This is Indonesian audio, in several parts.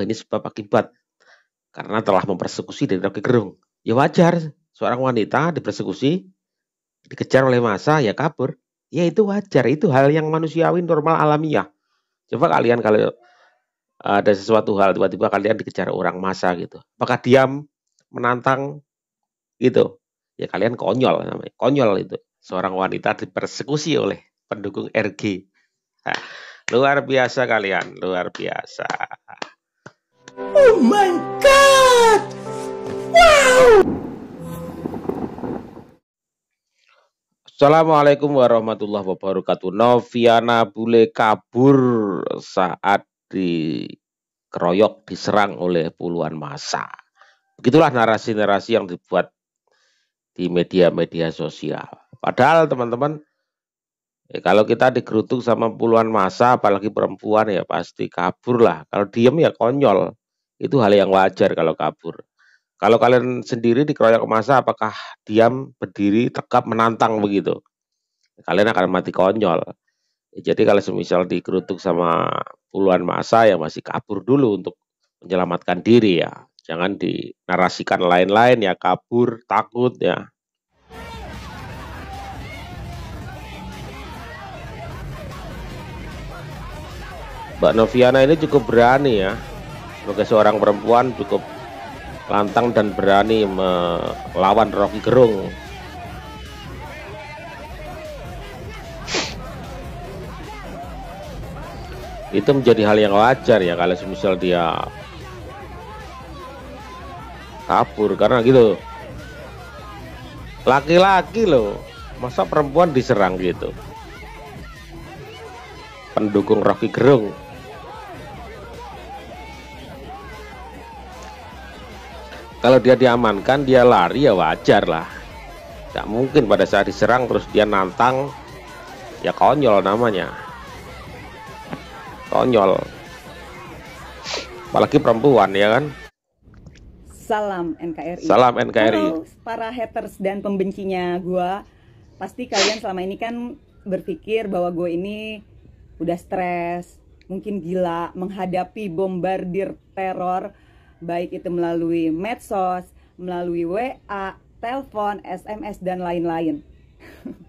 bahwa ini sebab akibat karena telah mempersekusi dari Rocky Gerung. Ya wajar, seorang wanita dipersekusi, dikejar oleh masa, ya kabur. Ya itu wajar, itu hal yang manusiawi normal alamiah. Coba kalian kalau eh, ada sesuatu hal tiba-tiba kalian dikejar orang masa gitu. Apakah diam, menantang gitu? Ya kalian konyol namanya. Konyol itu. Seorang wanita dipersekusi oleh pendukung RG. luar biasa kalian, luar biasa. Oh my god! Wow! Assalamualaikum warahmatullahi wabarakatuh. Noviana boleh kabur saat dikeroyok diserang oleh puluhan massa. Begitulah narasi-narasi yang dibuat di media-media sosial. Padahal teman-teman, ya kalau kita digerutuk sama puluhan massa, apalagi perempuan ya pasti kabur lah. Kalau diem ya konyol itu hal yang wajar kalau kabur. Kalau kalian sendiri dikeroyok masa, apakah diam, berdiri, tegap, menantang begitu? Kalian akan mati konyol. Jadi kalau semisal dikerutuk sama puluhan masa, yang masih kabur dulu untuk menyelamatkan diri ya. Jangan dinarasikan lain-lain ya, kabur, takut ya. Mbak Noviana ini cukup berani ya sebagai seorang perempuan cukup lantang dan berani melawan Rocky Gerung. Itu menjadi hal yang wajar ya kalau semisal dia kabur karena gitu. Laki-laki loh, masa perempuan diserang gitu. Pendukung Rocky Gerung kalau dia diamankan dia lari ya wajar lah tidak mungkin pada saat diserang terus dia nantang ya konyol namanya konyol apalagi perempuan ya kan salam NKRI salam NKRI Halo, para haters dan pembencinya gua pasti kalian selama ini kan berpikir bahwa gue ini udah stres mungkin gila menghadapi bombardir teror baik itu melalui medsos, melalui WA, telepon, SMS dan lain-lain.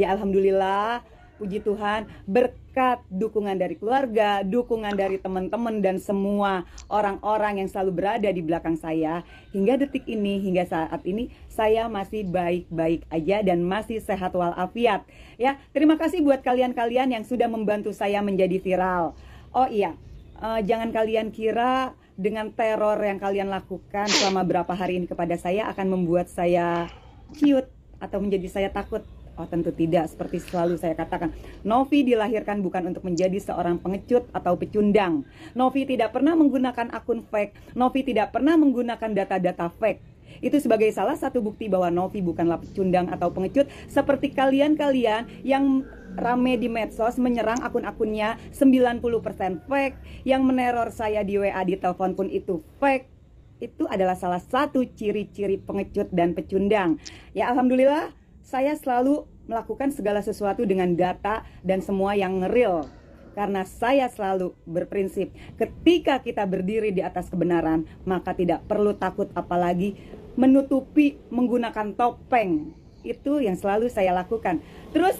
ya alhamdulillah, puji Tuhan, berkat dukungan dari keluarga, dukungan dari teman-teman dan semua orang-orang yang selalu berada di belakang saya hingga detik ini, hingga saat ini saya masih baik-baik aja dan masih sehat walafiat. Ya, terima kasih buat kalian-kalian yang sudah membantu saya menjadi viral. Oh iya, uh, jangan kalian kira dengan teror yang kalian lakukan selama berapa hari ini kepada saya akan membuat saya ciut atau menjadi saya takut? Oh tentu tidak, seperti selalu saya katakan. Novi dilahirkan bukan untuk menjadi seorang pengecut atau pecundang. Novi tidak pernah menggunakan akun fake. Novi tidak pernah menggunakan data-data fake itu sebagai salah satu bukti bahwa Novi bukanlah pecundang atau pengecut seperti kalian-kalian yang rame di medsos menyerang akun-akunnya 90% fake yang meneror saya di WA di telepon pun itu fake itu adalah salah satu ciri-ciri pengecut dan pecundang ya Alhamdulillah saya selalu melakukan segala sesuatu dengan data dan semua yang real karena saya selalu berprinsip ketika kita berdiri di atas kebenaran maka tidak perlu takut apalagi menutupi menggunakan topeng itu yang selalu saya lakukan terus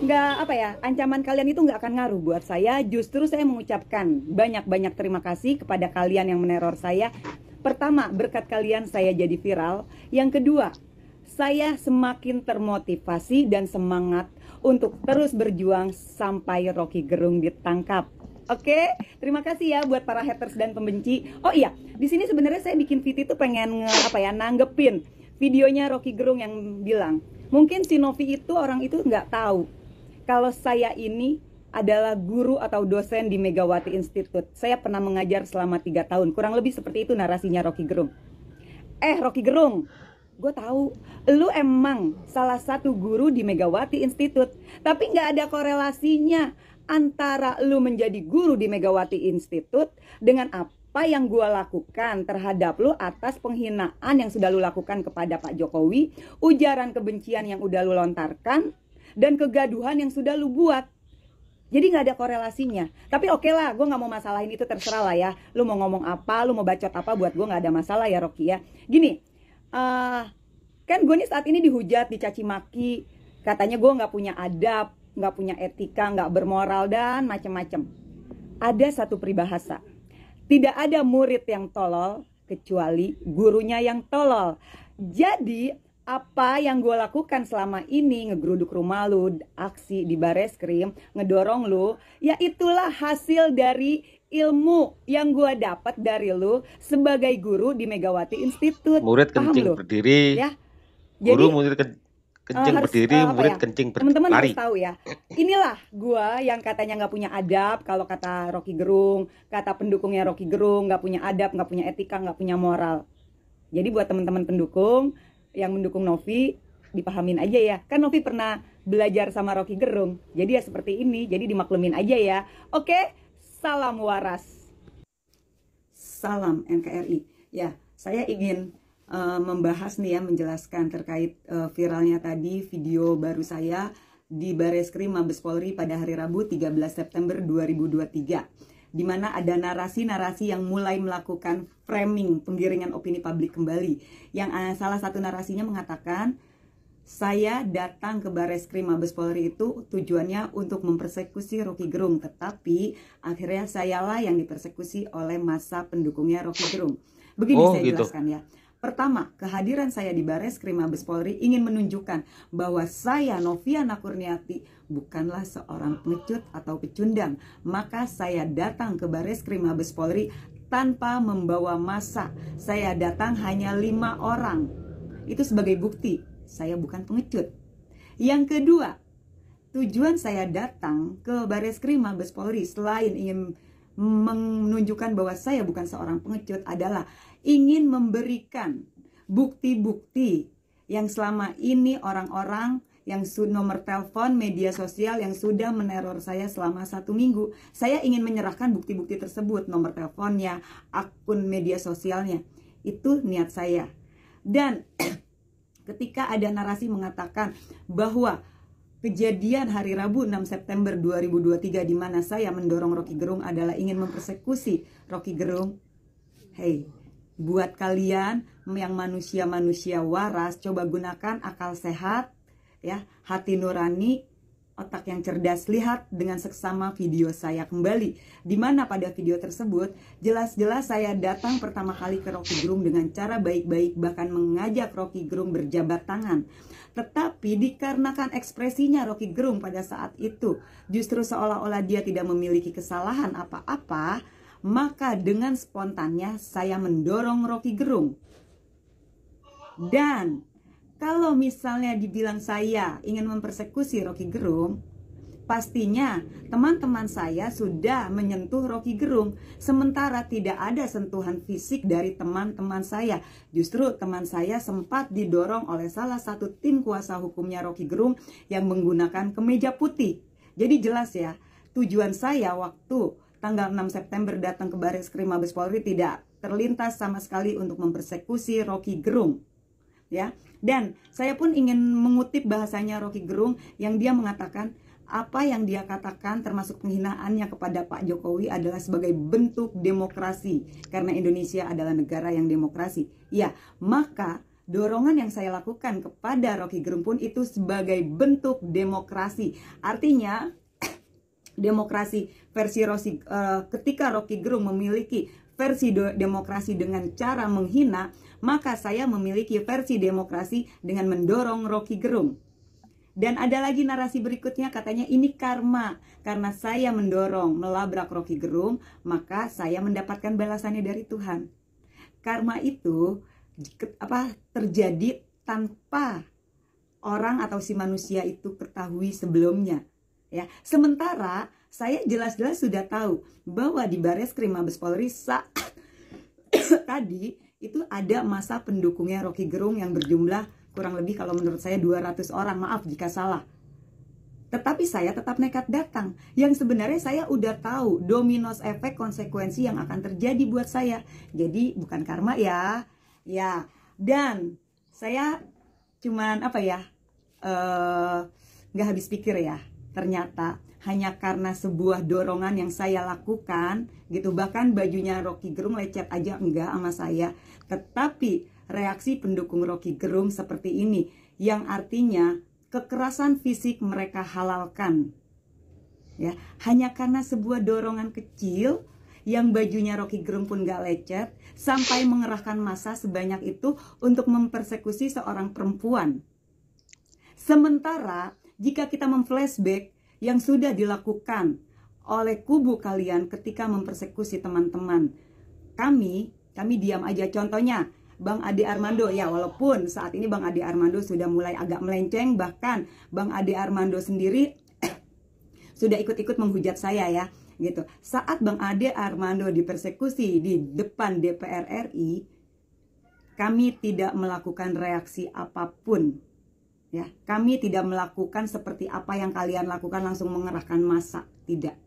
nggak apa ya ancaman kalian itu nggak akan ngaruh buat saya justru saya mengucapkan banyak-banyak terima kasih kepada kalian yang meneror saya pertama berkat kalian saya jadi viral yang kedua saya semakin termotivasi dan semangat untuk terus berjuang sampai Rocky Gerung ditangkap Oke, terima kasih ya buat para haters dan pembenci. Oh iya, di sini sebenarnya saya bikin VT itu pengen apa ya nanggepin videonya Rocky Gerung yang bilang mungkin si Novi itu orang itu nggak tahu kalau saya ini adalah guru atau dosen di Megawati Institute. Saya pernah mengajar selama tiga tahun, kurang lebih seperti itu narasinya Rocky Gerung. Eh Rocky Gerung, gue tahu lu emang salah satu guru di Megawati Institute, tapi nggak ada korelasinya antara lu menjadi guru di Megawati Institute dengan apa yang gue lakukan terhadap lu atas penghinaan yang sudah lu lakukan kepada Pak Jokowi, ujaran kebencian yang udah lu lontarkan, dan kegaduhan yang sudah lu buat. Jadi nggak ada korelasinya. Tapi oke okay lah, gue nggak mau masalahin itu terserah lah ya. Lu mau ngomong apa, lu mau bacot apa, buat gue nggak ada masalah ya Rocky ya. Gini, uh, kan gue nih saat ini dihujat, dicaci maki, katanya gue nggak punya adab, nggak punya etika, nggak bermoral dan macam-macam. Ada satu peribahasa, tidak ada murid yang tolol kecuali gurunya yang tolol. Jadi apa yang gue lakukan selama ini ngegeruduk rumah lu aksi di bares krim ngedorong lu ya itulah hasil dari ilmu yang gue dapat dari lu sebagai guru di Megawati Institute murid kencing berdiri ya Jadi, guru murid kencing kencing uh, berdiri uh, murid ya? kencing berdiri. teman-teman harus tahu ya inilah gua yang katanya nggak punya adab kalau kata Rocky Gerung kata pendukungnya Rocky Gerung nggak punya adab nggak punya etika nggak punya moral jadi buat teman-teman pendukung yang mendukung Novi dipahamin aja ya kan Novi pernah belajar sama Rocky Gerung jadi ya seperti ini jadi dimaklumin aja ya oke salam waras salam NKRI ya saya ingin uh, membahas nih ya menjelaskan terkait uh, viralnya tadi video baru saya di Bareskrim Mabes Polri pada hari Rabu 13 September 2023 di mana ada narasi-narasi yang mulai melakukan framing penggiringan opini publik kembali yang uh, salah satu narasinya mengatakan saya datang ke Krim Mabes Polri itu tujuannya untuk mempersekusi Rocky Gerung tetapi akhirnya sayalah yang dipersekusi oleh masa pendukungnya Rocky Gerung begini oh, saya gitu. jelaskan ya Pertama, kehadiran saya di Bares Krim Mabes Polri ingin menunjukkan bahwa saya Novia Kurniati bukanlah seorang pengecut atau pecundang. Maka saya datang ke Bares Krim Mabes Polri tanpa membawa masa Saya datang hanya lima orang. Itu sebagai bukti saya bukan pengecut. Yang kedua, tujuan saya datang ke Bares Krim Mabes Polri selain ingin menunjukkan bahwa saya bukan seorang pengecut adalah ingin memberikan bukti-bukti yang selama ini orang-orang yang nomor telepon, media sosial yang sudah meneror saya selama satu minggu. Saya ingin menyerahkan bukti-bukti tersebut, nomor teleponnya, akun media sosialnya. Itu niat saya. Dan ketika ada narasi mengatakan bahwa kejadian hari Rabu 6 September 2023 di mana saya mendorong Rocky Gerung adalah ingin mempersekusi Rocky Gerung. hey buat kalian yang manusia-manusia waras, coba gunakan akal sehat, ya, hati nurani, otak yang cerdas. Lihat dengan seksama video saya kembali, di mana pada video tersebut jelas-jelas saya datang pertama kali ke Rocky Gerung dengan cara baik-baik, bahkan mengajak Rocky Gerung berjabat tangan. Tetapi dikarenakan ekspresinya Rocky Gerung pada saat itu justru seolah-olah dia tidak memiliki kesalahan apa-apa, maka dengan spontannya saya mendorong Rocky Gerung. Dan kalau misalnya dibilang saya ingin mempersekusi Rocky Gerung, pastinya teman-teman saya sudah menyentuh Rocky Gerung, sementara tidak ada sentuhan fisik dari teman-teman saya. Justru teman saya sempat didorong oleh salah satu tim kuasa hukumnya Rocky Gerung yang menggunakan kemeja putih. Jadi jelas ya, tujuan saya waktu tanggal 6 September datang ke Baris Krim Mabes Polri tidak terlintas sama sekali untuk mempersekusi Rocky Gerung. Ya. Dan saya pun ingin mengutip bahasanya Rocky Gerung yang dia mengatakan apa yang dia katakan termasuk penghinaannya kepada Pak Jokowi adalah sebagai bentuk demokrasi karena Indonesia adalah negara yang demokrasi. Ya, maka dorongan yang saya lakukan kepada Rocky Gerung pun itu sebagai bentuk demokrasi. Artinya, demokrasi versi Rosi, uh, ketika Rocky Gerung memiliki versi demokrasi dengan cara menghina, maka saya memiliki versi demokrasi dengan mendorong Rocky Gerung. Dan ada lagi narasi berikutnya katanya ini karma karena saya mendorong melabrak Rocky Gerung, maka saya mendapatkan balasannya dari Tuhan. Karma itu apa terjadi tanpa orang atau si manusia itu ketahui sebelumnya ya. Sementara saya jelas-jelas sudah tahu bahwa di baris Krim Mabes Polri saat tadi itu ada masa pendukungnya Rocky Gerung yang berjumlah kurang lebih kalau menurut saya 200 orang, maaf jika salah. Tetapi saya tetap nekat datang. Yang sebenarnya saya udah tahu dominos efek konsekuensi yang akan terjadi buat saya. Jadi bukan karma ya. Ya. Dan saya cuman apa ya? Eh, nggak uh, habis pikir ya ternyata hanya karena sebuah dorongan yang saya lakukan gitu bahkan bajunya Rocky Gerung lecet aja enggak sama saya tetapi reaksi pendukung Rocky Gerung seperti ini yang artinya kekerasan fisik mereka halalkan ya hanya karena sebuah dorongan kecil yang bajunya Rocky Gerung pun gak lecet sampai mengerahkan masa sebanyak itu untuk mempersekusi seorang perempuan sementara jika kita memflashback yang sudah dilakukan oleh kubu kalian ketika mempersekusi teman-teman. Kami, kami diam aja. Contohnya, Bang Ade Armando ya walaupun saat ini Bang Ade Armando sudah mulai agak melenceng bahkan Bang Ade Armando sendiri sudah ikut-ikut menghujat saya ya gitu. Saat Bang Ade Armando dipersekusi di depan DPR RI kami tidak melakukan reaksi apapun Ya, kami tidak melakukan seperti apa yang kalian lakukan langsung mengerahkan masa tidak.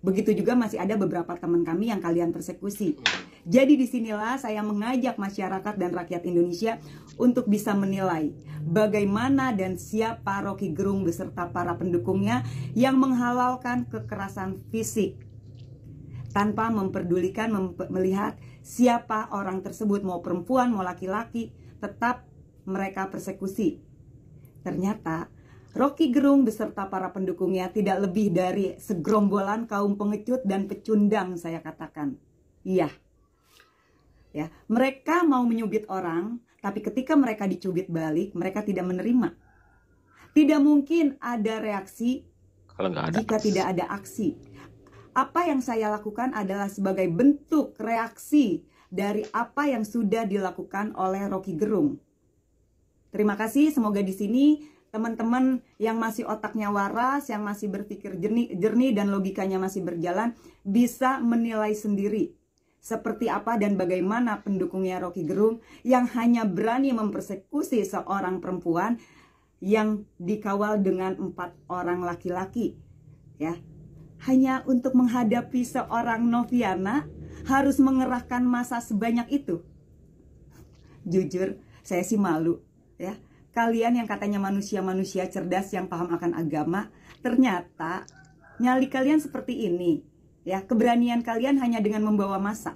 Begitu juga masih ada beberapa teman kami yang kalian persekusi. Jadi disinilah saya mengajak masyarakat dan rakyat Indonesia untuk bisa menilai bagaimana dan siapa Rocky Gerung beserta para pendukungnya yang menghalalkan kekerasan fisik tanpa memperdulikan mem melihat siapa orang tersebut mau perempuan mau laki-laki tetap mereka persekusi Ternyata Rocky Gerung beserta para pendukungnya tidak lebih dari segerombolan kaum pengecut dan pecundang saya katakan. Iya. Ya, mereka mau menyubit orang, tapi ketika mereka dicubit balik, mereka tidak menerima. Tidak mungkin ada reaksi kalau nggak ada jika tidak ada aksi. Apa yang saya lakukan adalah sebagai bentuk reaksi dari apa yang sudah dilakukan oleh Rocky Gerung. Terima kasih, semoga di sini teman-teman yang masih otaknya waras, yang masih berpikir jernih, jernih dan logikanya masih berjalan bisa menilai sendiri seperti apa dan bagaimana pendukungnya Rocky Gerung yang hanya berani mempersekusi seorang perempuan yang dikawal dengan empat orang laki-laki ya hanya untuk menghadapi seorang Noviana harus mengerahkan masa sebanyak itu jujur saya sih malu ya kalian yang katanya manusia-manusia cerdas yang paham akan agama, ternyata nyali kalian seperti ini. Ya, keberanian kalian hanya dengan membawa masa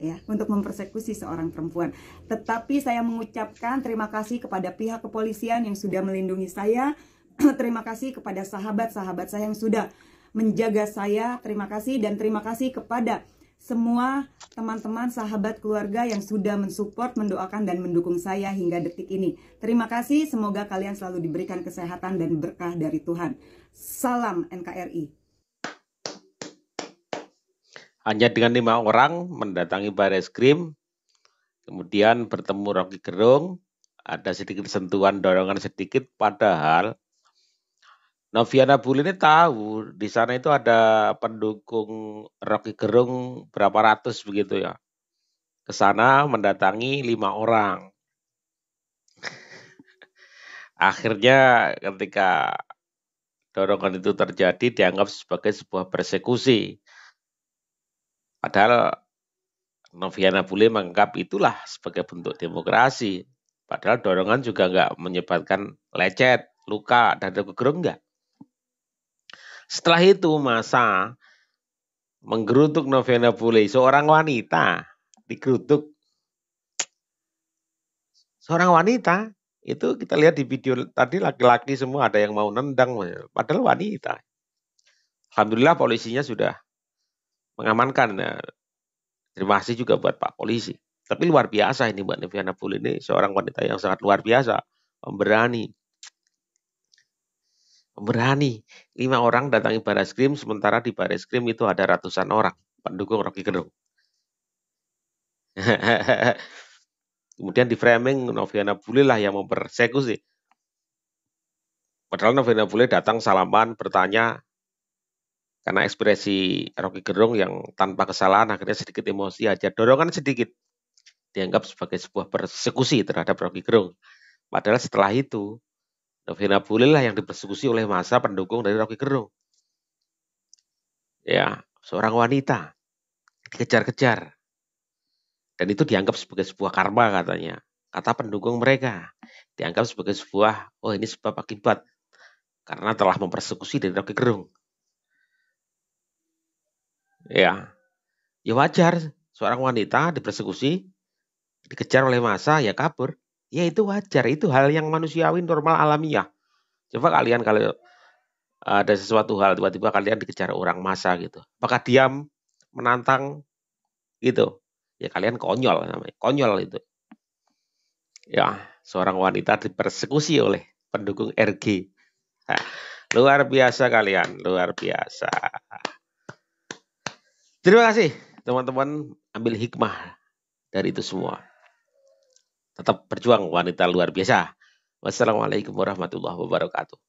ya untuk mempersekusi seorang perempuan. Tetapi saya mengucapkan terima kasih kepada pihak kepolisian yang sudah melindungi saya. terima kasih kepada sahabat-sahabat saya yang sudah menjaga saya. Terima kasih dan terima kasih kepada semua teman-teman, sahabat, keluarga yang sudah mensupport, mendoakan, dan mendukung saya hingga detik ini. Terima kasih, semoga kalian selalu diberikan kesehatan dan berkah dari Tuhan. Salam NKRI. Hanya dengan lima orang mendatangi Baris Krim, kemudian bertemu Rocky Gerung, ada sedikit sentuhan, dorongan sedikit, padahal Noviana Buli ini tahu di sana itu ada pendukung Rocky Gerung berapa ratus begitu ya. Ke sana mendatangi lima orang. Akhirnya ketika dorongan itu terjadi dianggap sebagai sebuah persekusi. Padahal Noviana Bule menganggap itulah sebagai bentuk demokrasi. Padahal dorongan juga nggak menyebabkan lecet, luka, dan kegerung nggak. Setelah itu masa menggerutuk Novena Pule, seorang wanita digerutuk. Seorang wanita itu kita lihat di video tadi laki-laki semua ada yang mau nendang padahal wanita. Alhamdulillah polisinya sudah mengamankan. Nah, terima kasih juga buat Pak Polisi. Tapi luar biasa ini Mbak Neviana Pule ini seorang wanita yang sangat luar biasa, pemberani. Pemberani, lima orang datangi baris krim sementara di baris krim itu ada ratusan orang pendukung Rocky Gerung. Kemudian di framing Noviana Bule lah yang mempersekusi. Padahal Noviana Bule datang salaman bertanya karena ekspresi Rocky Gerung yang tanpa kesalahan akhirnya sedikit emosi aja dorongan sedikit dianggap sebagai sebuah persekusi terhadap Rocky Gerung. Padahal setelah itu Novena Bulil lah yang dipersekusi oleh masa pendukung dari Rocky Gerung. Ya, seorang wanita dikejar-kejar. Dan itu dianggap sebagai sebuah karma katanya. Kata pendukung mereka. Dianggap sebagai sebuah, oh ini sebab akibat. Karena telah mempersekusi dari Rocky Gerung. Ya, ya wajar seorang wanita dipersekusi, dikejar oleh masa ya kabur. Ya itu wajar, itu hal yang manusiawi normal alamiah. Coba kalian kalau e, ada sesuatu hal tiba-tiba kalian dikejar orang masa gitu. Apakah diam, menantang gitu? Ya kalian konyol namanya, konyol itu. Ya, seorang wanita dipersekusi oleh pendukung RG. Hah, luar biasa kalian, luar biasa. Terima kasih teman-teman ambil hikmah dari itu semua. Tetap berjuang wanita luar biasa. Wassalamualaikum warahmatullahi wabarakatuh.